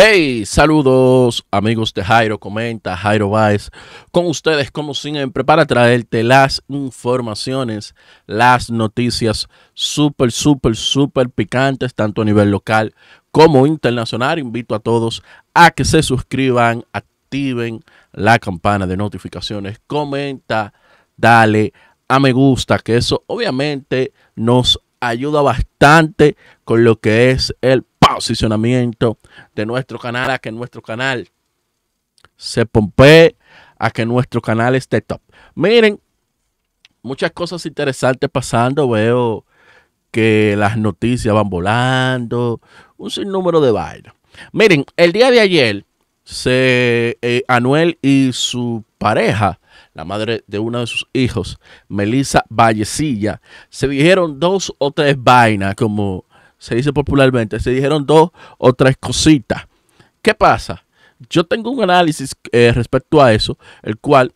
Hey, saludos amigos de Jairo Comenta, Jairo Baez, con ustedes como siempre para traerte las informaciones, las noticias súper, súper, súper picantes, tanto a nivel local como internacional. Invito a todos a que se suscriban, activen la campana de notificaciones, comenta, dale a me gusta, que eso obviamente nos ayuda bastante con lo que es el posicionamiento de nuestro canal a que nuestro canal se pompee, a que nuestro canal esté top. Miren, muchas cosas interesantes pasando. Veo que las noticias van volando, un sinnúmero de vainas. Miren, el día de ayer, se, eh, Anuel y su pareja, la madre de uno de sus hijos, Melissa Vallecilla, se dijeron dos o tres vainas como se dice popularmente, se dijeron dos o tres cositas. ¿Qué pasa? Yo tengo un análisis eh, respecto a eso, el cual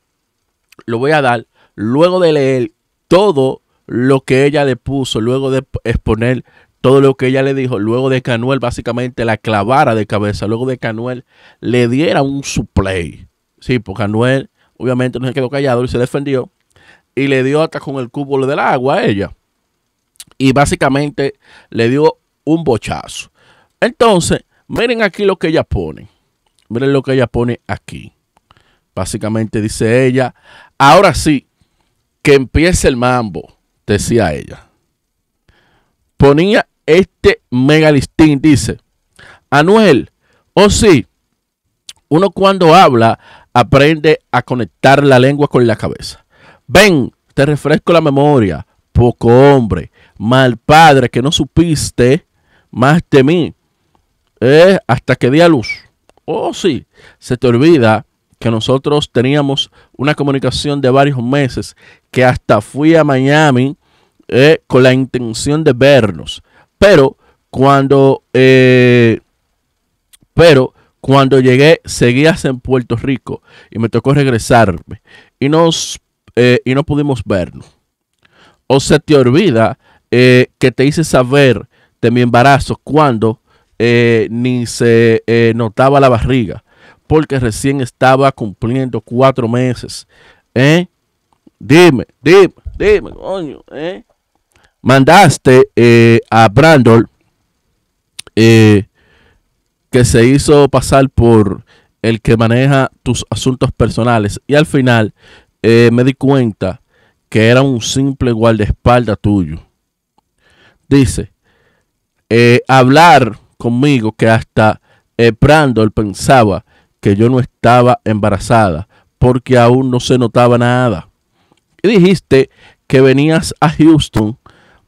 lo voy a dar luego de leer todo lo que ella le puso, luego de exponer todo lo que ella le dijo, luego de que Anuel básicamente la clavara de cabeza, luego de que Anuel le diera un suplay. Sí, porque Anuel obviamente no se quedó callado y se defendió y le dio hasta con el cúbulo del agua a ella y básicamente le dio un bochazo. Entonces, miren aquí lo que ella pone. Miren lo que ella pone aquí. Básicamente dice ella, ahora sí, que empiece el mambo, decía ella. Ponía este megalistín, dice, Anuel, oh sí, uno cuando habla aprende a conectar la lengua con la cabeza. Ven, te refresco la memoria, poco hombre, mal padre, que no supiste más de mí, eh, hasta que di a luz. Oh, sí, se te olvida que nosotros teníamos una comunicación de varios meses, que hasta fui a Miami eh, con la intención de vernos. Pero cuando, eh, pero cuando llegué, seguías en Puerto Rico y me tocó regresarme y, nos, y no pudimos vernos. O se te olvida eh, que te hice saber de mi embarazo cuando eh, ni se eh, notaba la barriga, porque recién estaba cumpliendo cuatro meses. Dime, dime, dime, coño. ¿eh? Mandaste a Brandol que se hizo pasar por el que maneja tus asuntos personales y al final me di cuenta que era un simple guardaespaldas tuyo. Dice, eh, hablar conmigo que hasta eh, Prandol pensaba que yo no estaba embarazada porque aún no se notaba nada. Y dijiste que venías a Houston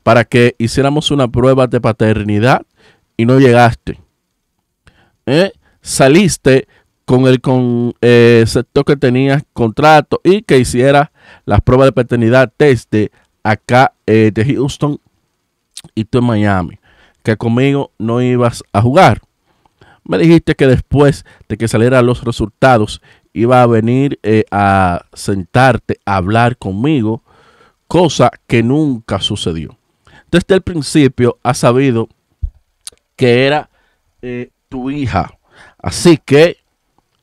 para que hiciéramos una prueba de paternidad y no llegaste. Eh, saliste con el con, eh, sector que tenías contrato y que hiciera las pruebas de paternidad desde acá de Houston y tú en Miami, que conmigo no ibas a jugar. Me dijiste que después de que salieran los resultados, iba a venir eh, a sentarte a hablar conmigo, cosa que nunca sucedió. Desde el principio has sabido que era eh, tu hija. Así que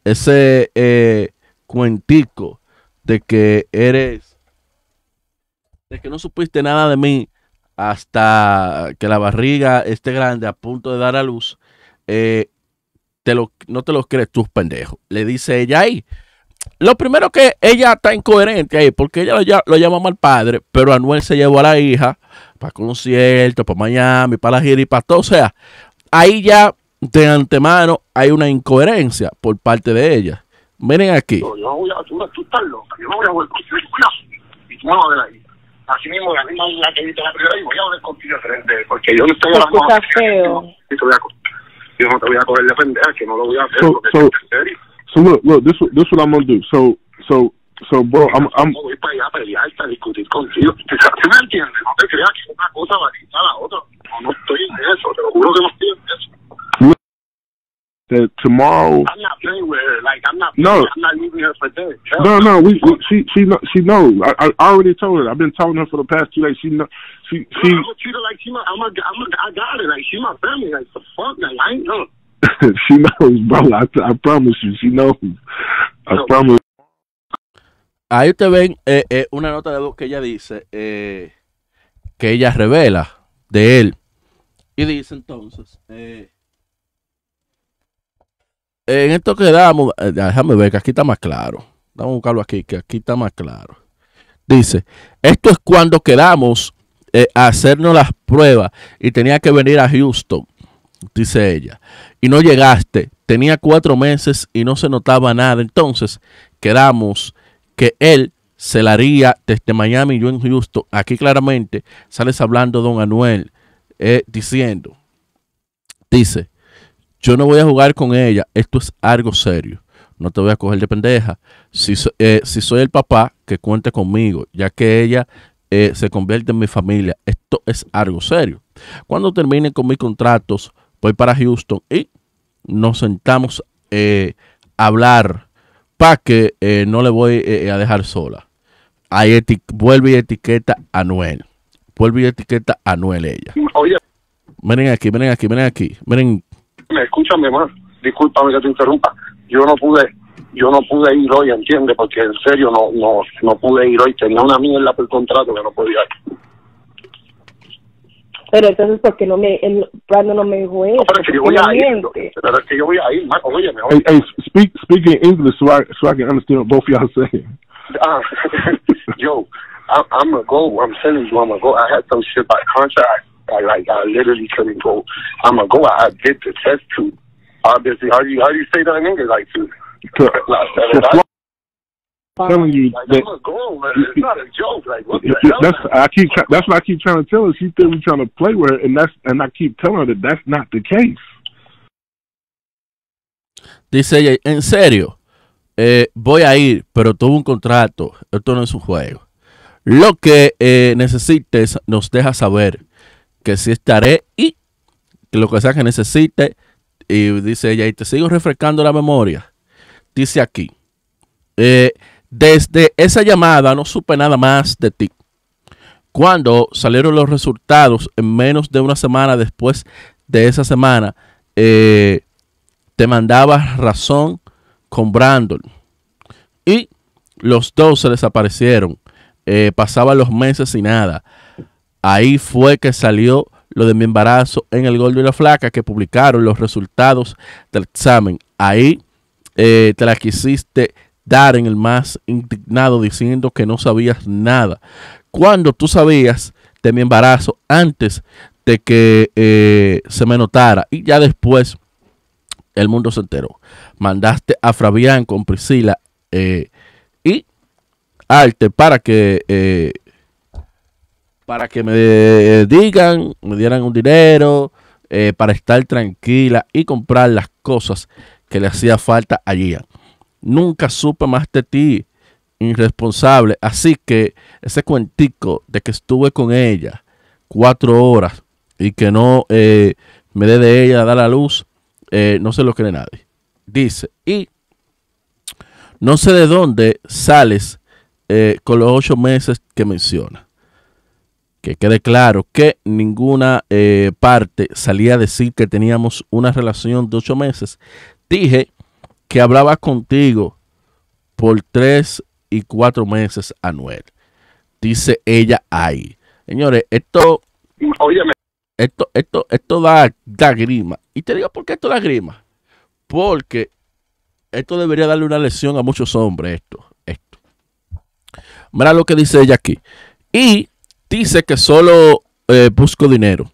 ese eh, cuentico de que eres, de que no supiste nada de mí, hasta que la barriga esté grande a punto de dar a luz, eh, te lo, no te lo crees tus pendejos. Le dice ella ahí. Lo primero que ella está incoherente ahí, porque ella lo, lo llama mal padre, pero Anuel se llevó a la hija para concierto, para Miami, para la gira y para todo. O sea, ahí ya de antemano hay una incoherencia por parte de ella. Miren aquí. loca, yo voy a así mismo, la misma la que viste la primera, y voy a hablar contigo frente, porque yo no estoy hablando con feo. Yo, yo no te voy a coger de pendeja, que no lo voy a hacer. So, porque so, en serio. so look, look, this, what I'm gonna do. So, so, so, bro, I'm, I'm. No voy para allá a pelear, para discutir contigo. ¿Tú me entiendes? No te creas que una cosa va a quitar a la otra. No, no estoy en eso, te lo juro que no estoy en eso. that tomorrow. I'm not playing with her. Like I'm not. No, I'm not leaving her for that. No, no. We, we she she she knows. I, I already told her. I've been telling her for the past two days. She know. She she. I'm gonna treat her like she my. I'm a, I'm a, I got it. Like she my family. Like the fuck. Like I ain't know. she knows, bro. I I promise you. She knows. I no. promise. Ahí usted ven eh, eh, una nota de voz que ella dice eh, que ella revela de él y dice entonces. Eh, Eh, en esto quedamos, eh, déjame ver que aquí está más claro. Vamos a buscarlo aquí, que aquí está más claro. Dice, esto es cuando quedamos eh, a hacernos las pruebas y tenía que venir a Houston, dice ella. Y no llegaste, tenía cuatro meses y no se notaba nada. Entonces, quedamos que él se la haría desde Miami, y yo en Houston. Aquí claramente sales hablando don Anuel, diciendo, dice, yo no voy a jugar con ella, esto es algo serio, no te voy a coger de pendeja. Si, eh, si soy el papá, que cuente conmigo, ya que ella eh, se convierte en mi familia, esto es algo serio. Cuando termine con mis contratos, voy para Houston y nos sentamos eh, a hablar para que no le voy a dejar sola. Ahí vuelve y etiqueta a Noel. Vuelve y etiqueta a Noel ella. Miren aquí, miren aquí, miren aquí. Miren me escúchame más, discúlpame que te interrumpa, yo no pude, yo no pude ir hoy, ¿entiendes? Porque en serio no, no, no pude ir hoy, tenía una mierda por contrato que no podía ir. Pero entonces, ¿por qué no me, Brandon no me dijo eso? pero que yo voy a ir, pero que voy a ir, Marco, oye, Hey, speak, speak in English so I, can understand what both y'all saying. Ah, yo, I'm, I'm a go, I'm telling you, I'm a go, I had some shit by contract. I like I literally couldn't go. I'm gonna go. I did the test tube. Obviously, how do you how do you say that in English? Like to, telling you That's I keep that's what I keep trying to tell her. She think we trying to play with her, and that's and I keep telling her that that's not the case. Dice ella, en serio, eh, voy a ir, pero tuve un contrato. Esto no es un juego. Lo que eh, necesites nos deja saber que sí estaré y que lo que sea que necesite. Y dice ella, y te sigo refrescando la memoria. Dice aquí, eh, desde esa llamada no supe nada más de ti. Cuando salieron los resultados en menos de una semana después de esa semana, eh, te mandaba razón con Brandon. Y los dos se desaparecieron. Eh, pasaban los meses sin nada. Ahí fue que salió lo de mi embarazo en el Gordo y la Flaca, que publicaron los resultados del examen. Ahí eh, te la quisiste dar en el más indignado diciendo que no sabías nada. Cuando tú sabías de mi embarazo antes de que eh, se me notara y ya después el mundo se enteró. Mandaste a Fabián con Priscila eh, y Arte para que para que me eh, digan, me dieran un dinero eh, para estar tranquila y comprar las cosas que le hacía falta allí. Nunca supe más de ti, irresponsable. Así que ese cuentico de que estuve con ella cuatro horas y que no eh, me dé de ella dar la luz, no se lo cree nadie. Dice, y no sé de dónde sales con los ocho meses que menciona que quede claro que ninguna eh, parte salía a decir que teníamos una relación de ocho meses. Dije que hablaba contigo por tres y cuatro meses, Anuel. Dice ella ahí. Señores, esto, esto, esto, esto da, da grima. Y te digo por qué esto da grima. Porque esto debería darle una lección a muchos hombres, esto, esto. Mira lo que dice ella aquí. Y dice que solo eh, busco dinero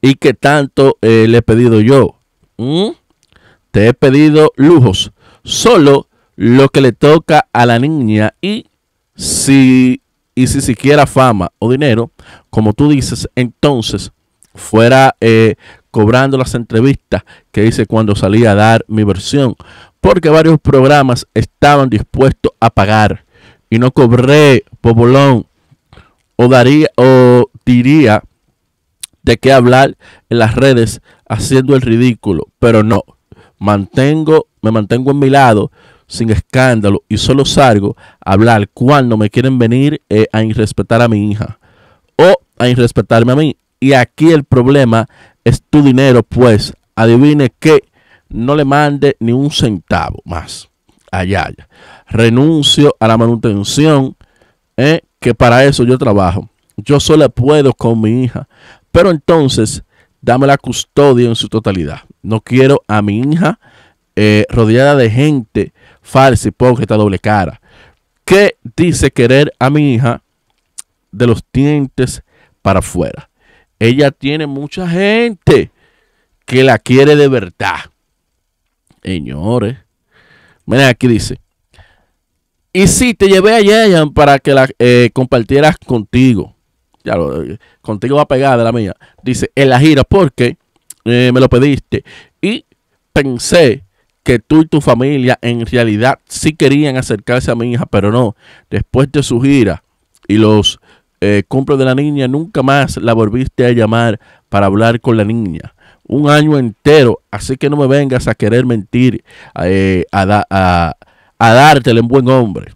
y que tanto eh, le he pedido yo. ¿Mm? Te he pedido lujos, solo lo que le toca a la niña y si y si siquiera fama o dinero, como tú dices, entonces fuera eh, cobrando las entrevistas que hice cuando salí a dar mi versión, porque varios programas estaban dispuestos a pagar y no cobré, popolón o, daría, o diría de qué hablar en las redes haciendo el ridículo, pero no, mantengo, me mantengo en mi lado sin escándalo y solo salgo a hablar cuando me quieren venir eh, a irrespetar a mi hija o a irrespetarme a mí. Y aquí el problema es tu dinero, pues adivine que no le mande ni un centavo más. Allá, allá. Renuncio a la manutención eh, que para eso yo trabajo. Yo solo puedo con mi hija. Pero entonces, dame la custodia en su totalidad. No quiero a mi hija eh, rodeada de gente falsa, esta doble cara. ¿Qué dice querer a mi hija de los dientes para afuera? Ella tiene mucha gente que la quiere de verdad. Señores. Miren, aquí dice, y sí, te llevé a Yayan para que la eh, compartieras contigo. Ya eh, contigo va pegada la mía. Dice, en la gira, porque eh, me lo pediste. Y pensé que tú y tu familia en realidad sí querían acercarse a mi hija, pero no. Después de su gira y los eh, de la niña, nunca más la volviste a llamar para hablar con la niña. Un año entero, así que no me vengas a querer mentir, a a dártela en buen hombre,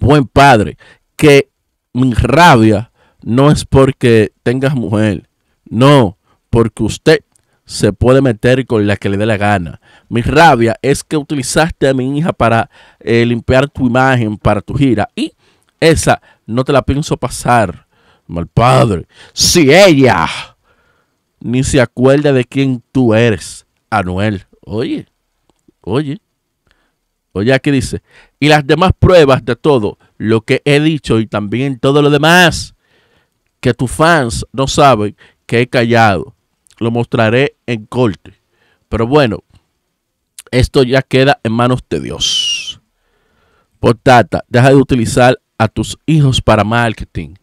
buen padre, que mi rabia no es porque tengas mujer, no, porque usted se puede meter con la que le dé la gana. Mi rabia es que utilizaste a mi hija para eh, limpiar tu imagen, para tu gira, y esa no te la pienso pasar, mal padre. Si ella ni se acuerda de quién tú eres, Anuel, oye, oye. Oye, aquí dice, y las demás pruebas de todo lo que he dicho y también todo lo demás que tus fans no saben que he callado, lo mostraré en corte. Pero bueno, esto ya queda en manos de Dios. Portata, deja de utilizar a tus hijos para marketing.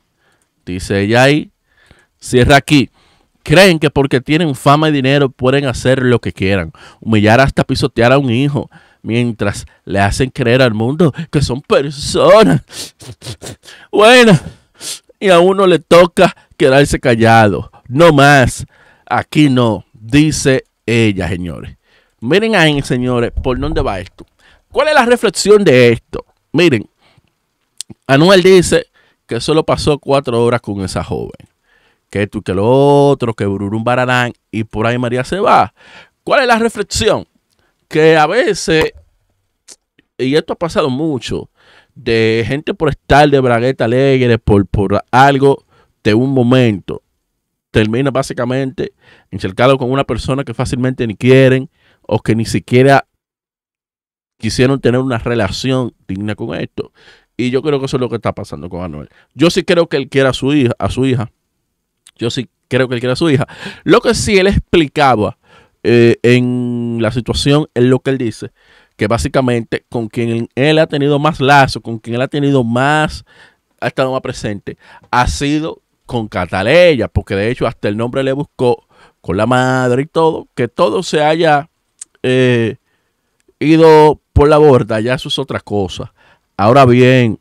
Dice ella ahí, cierra aquí. Creen que porque tienen fama y dinero pueden hacer lo que quieran, humillar hasta pisotear a un hijo, mientras le hacen creer al mundo que son personas Bueno, y a uno le toca quedarse callado. No más. Aquí no, dice ella, señores. Miren ahí, señores, por dónde va esto. ¿Cuál es la reflexión de esto? Miren, Anuel dice que solo pasó cuatro horas con esa joven. Que tú, que lo otro, que Bururum Bararán y por ahí María se va. ¿Cuál es la reflexión? que a veces, y esto ha pasado mucho, de gente por estar de bragueta alegre, por, por algo de un momento, termina básicamente encercado con una persona que fácilmente ni quieren o que ni siquiera quisieron tener una relación digna con esto. Y yo creo que eso es lo que está pasando con Anuel. Yo sí creo que él quiere a su hija, a su hija. Yo sí creo que él quiere a su hija. Lo que sí él explicaba eh, en la situación es lo que él dice, que básicamente con quien él ha tenido más lazo, con quien él ha tenido más, ha estado más presente, ha sido con Cataleya, porque de hecho hasta el nombre le buscó con la madre y todo, que todo se haya eh, ido por la borda, ya eso es otra cosa. Ahora bien,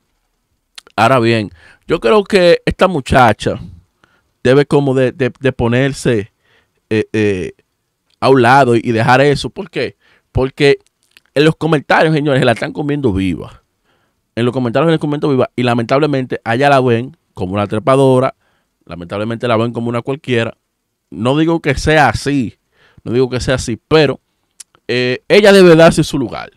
ahora bien, yo creo que esta muchacha debe como de, de, de ponerse eh, eh, a un lado y dejar eso. ¿Por qué? Porque en los comentarios, señores, la están comiendo viva. En los comentarios les la comiendo viva. Y lamentablemente allá la ven como una trepadora. Lamentablemente la ven como una cualquiera. No digo que sea así. No digo que sea así. Pero eh, ella debe darse su lugar.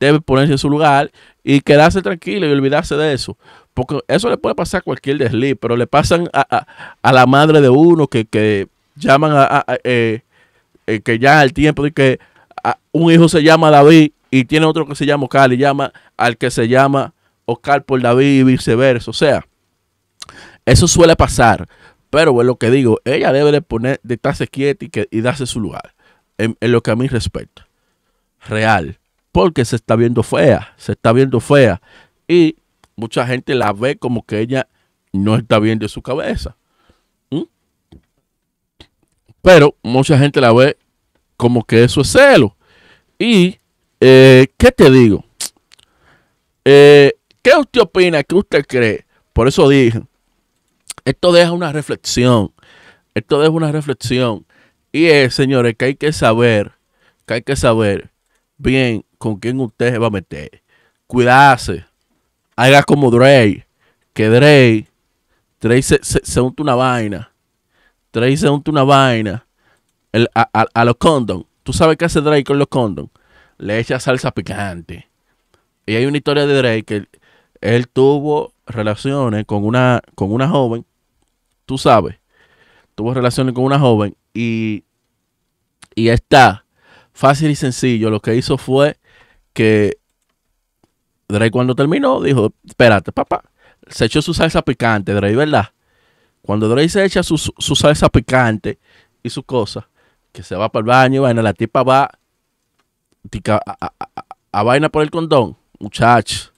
Debe ponerse en su lugar y quedarse tranquila y olvidarse de eso. Porque eso le puede pasar a cualquier desliz, pero le pasan a, la madre de uno que, que llaman a, a eh, eh, que ya al tiempo de que ah, un hijo se llama David y tiene otro que se llama Oscar y llama al que se llama Oscar por David y viceversa. O sea, eso suele pasar. Pero bueno, lo que digo, ella debe de poner, de estarse quieta y, darse su lugar. En, lo que a mí respecta. Real. Porque se está viendo fea. Se está viendo fea. Y mucha gente la ve como que ella no está bien de su cabeza. Pero mucha gente la ve como que eso es celo. Y, eh, ¿qué te digo? Eh, ¿Qué usted opina? ¿Qué usted cree? Por eso dije, esto deja una reflexión. Esto deja una reflexión. Y es, señores, que hay que saber, que hay que saber bien con quién usted se va a meter. Cuidarse. Haga como Drake. Que Drake, se, se, una vaina Drake se una vaina a, los condoms. Tú sabes qué hace Drake con los condoms. Le echa salsa picante. Y hay una historia de Drake que él, tuvo relaciones con una, con una joven. Tú sabes. Tuvo relaciones con una joven. Y, y está fácil y sencillo. Lo que hizo fue que Drake cuando terminó dijo, espérate, papá. Se echó su salsa picante, Drake, ¿verdad? Cuando Drake se echa su, salsa picante y su cosa, que se va para el baño, vaina, la tipa va a, vaina por el condón, muchachos.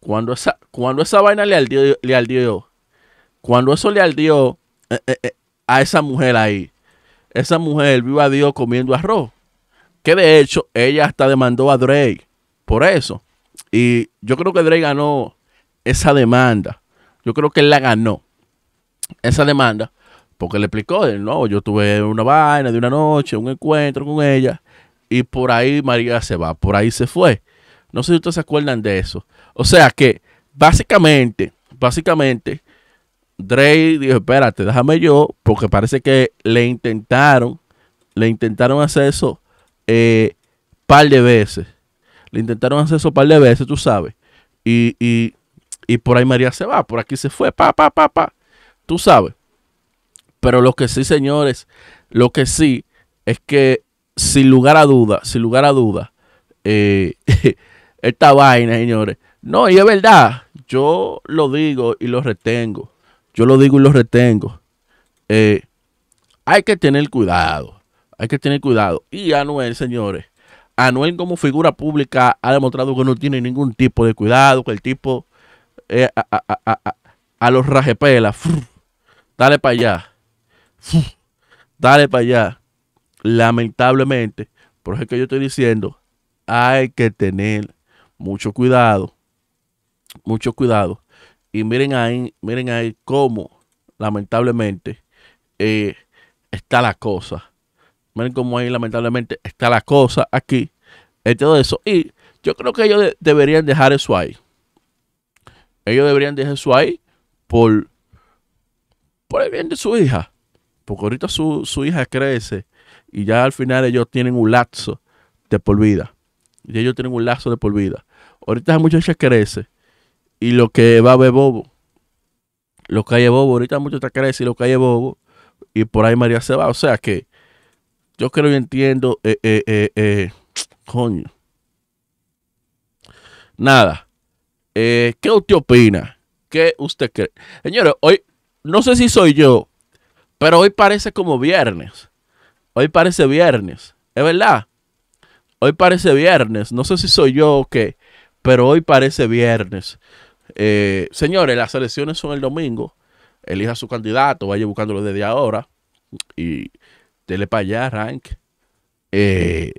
Cuando esa, cuando esa vaina le ardió, le cuando eso le al eh, eh, eh, a esa mujer ahí, esa mujer viva a Dios comiendo arroz. Que de hecho, ella hasta demandó a Drake por eso. Y yo creo que Drake ganó esa demanda. Yo creo que él la ganó esa demanda, porque le explicó, no, yo tuve una vaina de una noche, un encuentro con ella, y por ahí María se va, por ahí se fue. No sé si ustedes se acuerdan de eso. O sea que, básicamente, básicamente, Drake dijo, espérate, déjame yo, porque parece que le intentaron, le intentaron hacer eso eh, par de veces. Le intentaron hacer eso par de veces, tú sabes. Y, y, y por ahí María se va, por aquí se fue, pa, pa, pa, pa. Tú sabes. Pero lo que sí, señores, lo que sí es que sin lugar a duda, sin lugar a duda, eh, esta vaina, señores. No, y es verdad, yo lo digo y lo retengo. Yo lo digo y lo retengo. Eh, hay que tener cuidado. Hay que tener cuidado. Y Anuel, señores, Anuel como figura pública ha demostrado que no tiene ningún tipo de cuidado, que el tipo eh, a, los a, a, dale para allá, dale para allá. Lamentablemente, por eso es que yo estoy diciendo, hay que tener mucho cuidado, mucho cuidado. Y miren ahí, miren ahí cómo, lamentablemente, eh, está la cosa. Miren cómo ahí, lamentablemente, está la cosa aquí. Y todo eso. Y yo creo que ellos deberían dejar eso ahí. Ellos deberían dejar eso ahí por por el bien de su hija. Porque ahorita su, hija crece y ya al final ellos tienen un lazo de por vida. Y ellos tienen un lazo de por vida. Ahorita la muchacha crece y lo que va a ver bobo. Lo que hay bobo. Ahorita la muchacha crece y lo que hay bobo. Y por ahí María se va. O sea que yo creo y entiendo. Eh, eh, eh, coño. Nada. ¿Qué usted opina? ¿Qué usted cree? Señores, hoy no sé si soy yo, pero hoy parece como viernes. Hoy parece viernes, es verdad. Hoy parece viernes, no sé si soy yo o qué, pero hoy parece viernes. Eh, señores, las elecciones son el domingo. Elija su candidato, vaya buscándolo desde ahora y dele para allá, rank. Eh,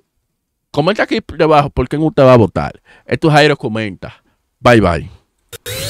comenta aquí debajo por quién usted va a votar. Esto es Jairo Comenta. Bye bye.